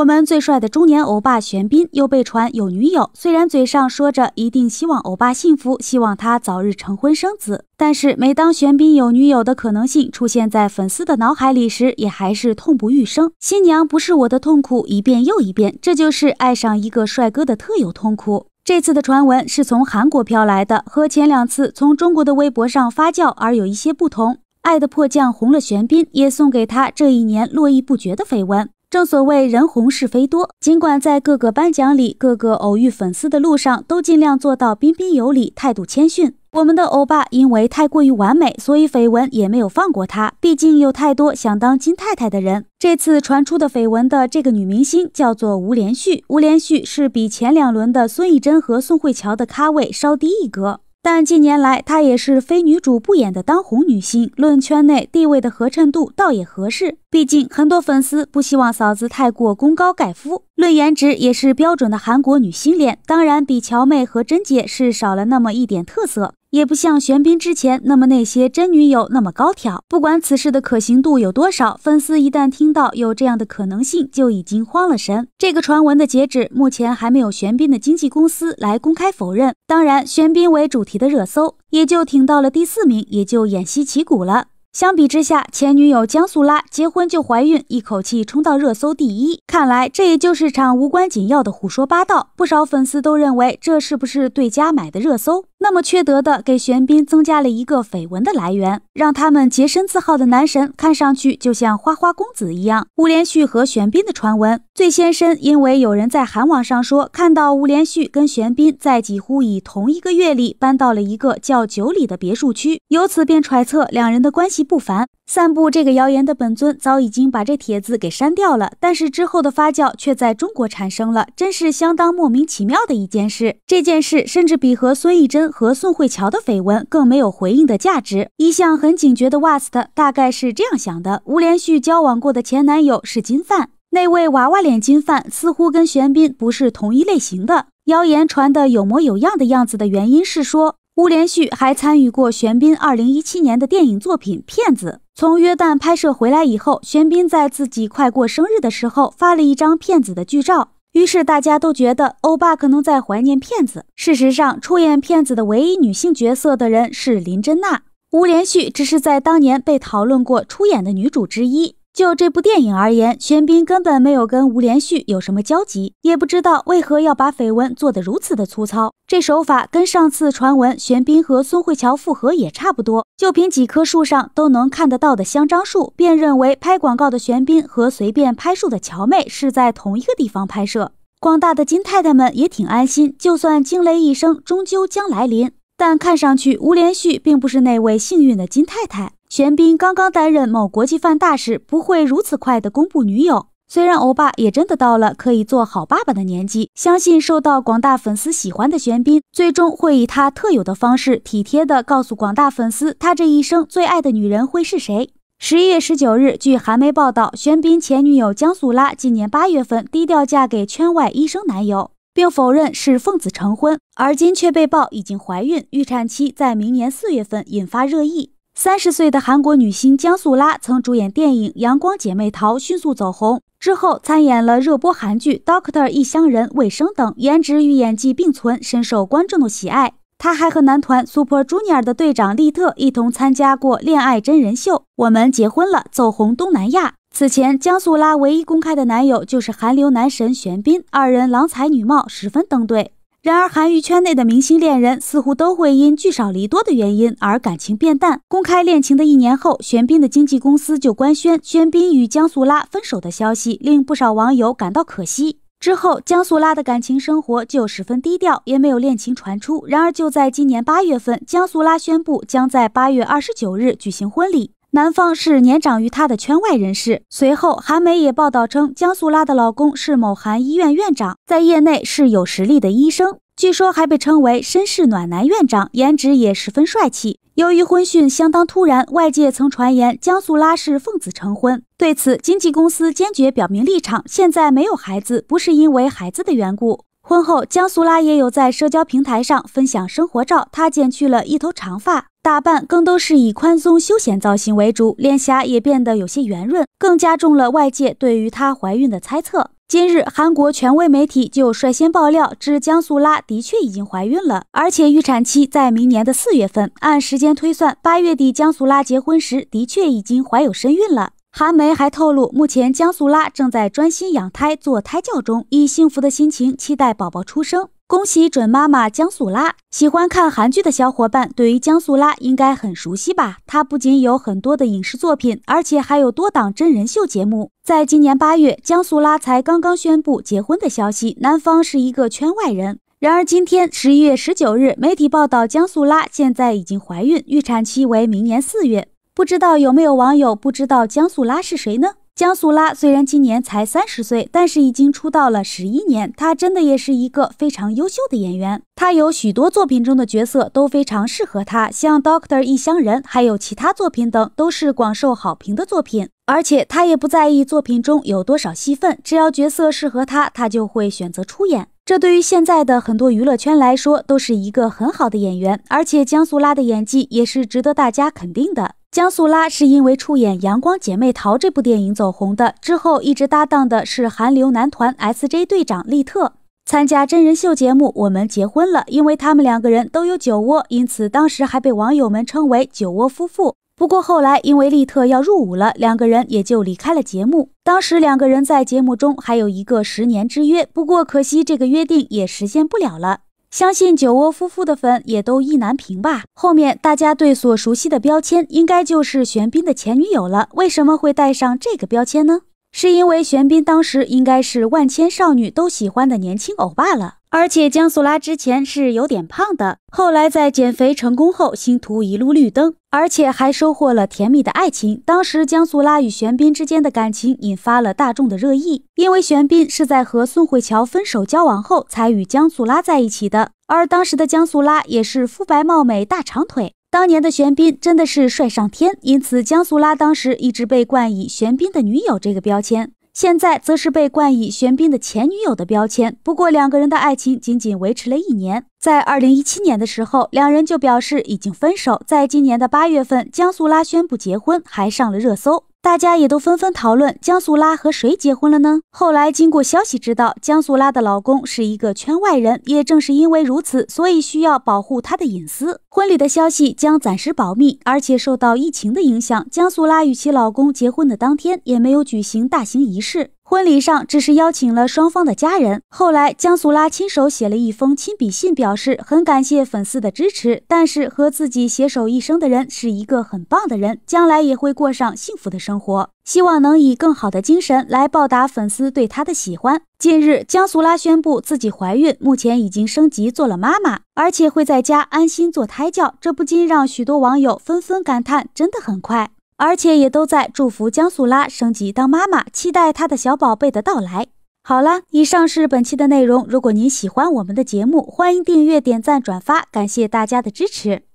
我们最帅的中年欧巴玄彬又被传有女友，虽然嘴上说着一定希望欧巴幸福，希望他早日成婚生子，但是每当玄彬有女友的可能性出现在粉丝的脑海里时，也还是痛不欲生。新娘不是我的痛苦，一遍又一遍，这就是爱上一个帅哥的特有痛苦。这次的传闻是从韩国飘来的，和前两次从中国的微博上发酵而有一些不同。爱的迫降红了玄彬，也送给他这一年络绎不绝的绯闻。正所谓人红是非多，尽管在各个颁奖礼、各个偶遇粉丝的路上，都尽量做到彬彬有礼、态度谦逊。我们的欧巴因为太过于完美，所以绯闻也没有放过他。毕竟有太多想当金太太的人。这次传出的绯闻的这个女明星叫做吴连旭，吴连旭是比前两轮的孙艺珍和宋慧乔的咖位稍低一格。但近年来，她也是非女主不演的当红女星，论圈内地位的合衬度，倒也合适。毕竟很多粉丝不希望嫂子太过功高盖夫。论颜值，也是标准的韩国女星脸，当然比乔妹和珍姐是少了那么一点特色。也不像玄彬之前那么那些真女友那么高挑。不管此事的可行度有多少，粉丝一旦听到有这样的可能性，就已经慌了神。这个传闻的截止目前还没有玄彬的经纪公司来公开否认。当然，玄彬为主题的热搜也就挺到了第四名，也就偃息旗鼓了。相比之下，前女友江素拉结婚就怀孕，一口气冲到热搜第一。看来这也就是场无关紧要的胡说八道。不少粉丝都认为这是不是对家买的热搜？那么缺德的，给玄彬增加了一个绯闻的来源，让他们洁身自好的男神看上去就像花花公子一样。吴连旭和玄彬的传闻。最先生因为有人在韩网上说看到吴连续跟玄彬在几乎以同一个月里搬到了一个叫九里的别墅区，由此便揣测两人的关系不凡。散布这个谣言的本尊早已经把这帖子给删掉了，但是之后的发酵却在中国产生了，真是相当莫名其妙的一件事。这件事甚至比和孙艺珍和宋慧乔的绯闻更没有回应的价值。一向很警觉的 Wast 大概是这样想的：吴连续交往过的前男友是金范。那位娃娃脸金范似乎跟玄彬不是同一类型的。谣言传得有模有样的样子的原因是说，吴连旭还参与过玄彬2017年的电影作品《骗子》。从约旦拍摄回来以后，玄彬在自己快过生日的时候发了一张《骗子》的剧照，于是大家都觉得欧巴可能在怀念骗子。事实上，出演《骗子》的唯一女性角色的人是林珍娜，吴连旭只是在当年被讨论过出演的女主之一。就这部电影而言，玄彬根本没有跟吴连旭有什么交集，也不知道为何要把绯闻做得如此的粗糙。这手法跟上次传闻玄彬和孙慧乔复合也差不多。就凭几棵树上都能看得到的香樟树，便认为拍广告的玄彬和随便拍树的乔妹是在同一个地方拍摄。广大的金太太们也挺安心，就算惊雷一声终究将来临，但看上去吴连旭并不是那位幸运的金太太。玄彬刚刚担任某国际范大使，不会如此快的公布女友。虽然欧巴也真的到了可以做好爸爸的年纪，相信受到广大粉丝喜欢的玄彬，最终会以他特有的方式，体贴的告诉广大粉丝，他这一生最爱的女人会是谁。十一月十九日，据韩媒报道，玄彬前女友姜素拉今年八月份低调嫁给圈外医生男友，并否认是奉子成婚，而今却被曝已经怀孕，预产期在明年四月份，引发热议。三十岁的韩国女星姜素拉曾主演电影《阳光姐妹淘》，迅速走红。之后参演了热播韩剧《Doctor 异乡人》《卫生等》，颜值与演技并存，深受观众的喜爱。她还和男团 Super Junior 的队长利特一同参加过恋爱真人秀《我们结婚了》，走红东南亚。此前，姜素拉唯一公开的男友就是韩流男神玄彬，二人郎才女貌，十分登对。然而，韩娱圈内的明星恋人似乎都会因聚少离多的原因而感情变淡。公开恋情的一年后，玄彬的经纪公司就官宣玄彬与姜素拉分手的消息，令不少网友感到可惜。之后，姜素拉的感情生活就十分低调，也没有恋情传出。然而，就在今年八月份，姜素拉宣布将在八月二十九日举行婚礼。男方是年长于她的圈外人士。随后，韩媒也报道称，江素拉的老公是某韩医院院长，在业内是有实力的医生，据说还被称为绅士暖男院长，颜值也十分帅气。由于婚讯相当突然，外界曾传言江素拉是奉子成婚。对此，经纪公司坚决表明立场：现在没有孩子，不是因为孩子的缘故。婚后，江素拉也有在社交平台上分享生活照，她剪去了一头长发，打扮更都是以宽松休闲造型为主，脸颊也变得有些圆润，更加重了外界对于她怀孕的猜测。今日，韩国权威媒体就率先爆料，知江素拉的确已经怀孕了，而且预产期在明年的四月份。按时间推算，八月底江素拉结婚时的确已经怀有身孕了。韩媒还透露，目前姜素拉正在专心养胎做胎教中，以幸福的心情期待宝宝出生。恭喜准妈妈姜素拉！喜欢看韩剧的小伙伴对于姜素拉应该很熟悉吧？她不仅有很多的影视作品，而且还有多档真人秀节目。在今年八月，姜素拉才刚刚宣布结婚的消息，男方是一个圈外人。然而，今天十一月十九日，媒体报道姜素拉现在已经怀孕，预产期为明年四月。不知道有没有网友不知道姜素拉是谁呢？姜素拉虽然今年才三十岁，但是已经出道了十一年。她真的也是一个非常优秀的演员。她有许多作品中的角色都非常适合她，像《Doctor 异乡人》还有其他作品等都是广受好评的作品。而且她也不在意作品中有多少戏份，只要角色适合她，她就会选择出演。这对于现在的很多娱乐圈来说都是一个很好的演员。而且姜素拉的演技也是值得大家肯定的。姜素拉是因为出演《阳光姐妹淘》这部电影走红的，之后一直搭档的是韩流男团 SJ 队长利特，参加真人秀节目《我们结婚了》，因为他们两个人都有酒窝，因此当时还被网友们称为“酒窝夫妇”。不过后来因为利特要入伍了，两个人也就离开了节目。当时两个人在节目中还有一个十年之约，不过可惜这个约定也实现不了了。相信酒窝夫妇的粉也都意难平吧。后面大家对所熟悉的标签，应该就是玄彬的前女友了。为什么会带上这个标签呢？是因为玄彬当时应该是万千少女都喜欢的年轻欧巴了，而且姜素拉之前是有点胖的，后来在减肥成功后，星途一路绿灯，而且还收获了甜蜜的爱情。当时姜素拉与玄彬之间的感情引发了大众的热议，因为玄彬是在和宋慧乔分手交往后才与姜素拉在一起的，而当时的姜素拉也是肤白貌美、大长腿。当年的玄彬真的是帅上天，因此江素拉当时一直被冠以玄彬的女友这个标签，现在则是被冠以玄彬的前女友的标签。不过两个人的爱情仅仅维持了一年，在二零一七年的时候，两人就表示已经分手。在今年的八月份，江素拉宣布结婚，还上了热搜。大家也都纷纷讨论江素拉和谁结婚了呢？后来经过消息知道，江素拉的老公是一个圈外人，也正是因为如此，所以需要保护她的隐私。婚礼的消息将暂时保密，而且受到疫情的影响，江素拉与其老公结婚的当天也没有举行大型仪式。婚礼上只是邀请了双方的家人。后来，江素拉亲手写了一封亲笔信，表示很感谢粉丝的支持，但是和自己携手一生的人是一个很棒的人，将来也会过上幸福的生活，希望能以更好的精神来报答粉丝对他的喜欢。近日，江素拉宣布自己怀孕，目前已经升级做了妈妈，而且会在家安心做胎教，这不禁让许多网友纷纷感叹：真的很快。而且也都在祝福姜素拉升级当妈妈，期待她的小宝贝的到来。好了，以上是本期的内容。如果您喜欢我们的节目，欢迎订阅、点赞、转发，感谢大家的支持。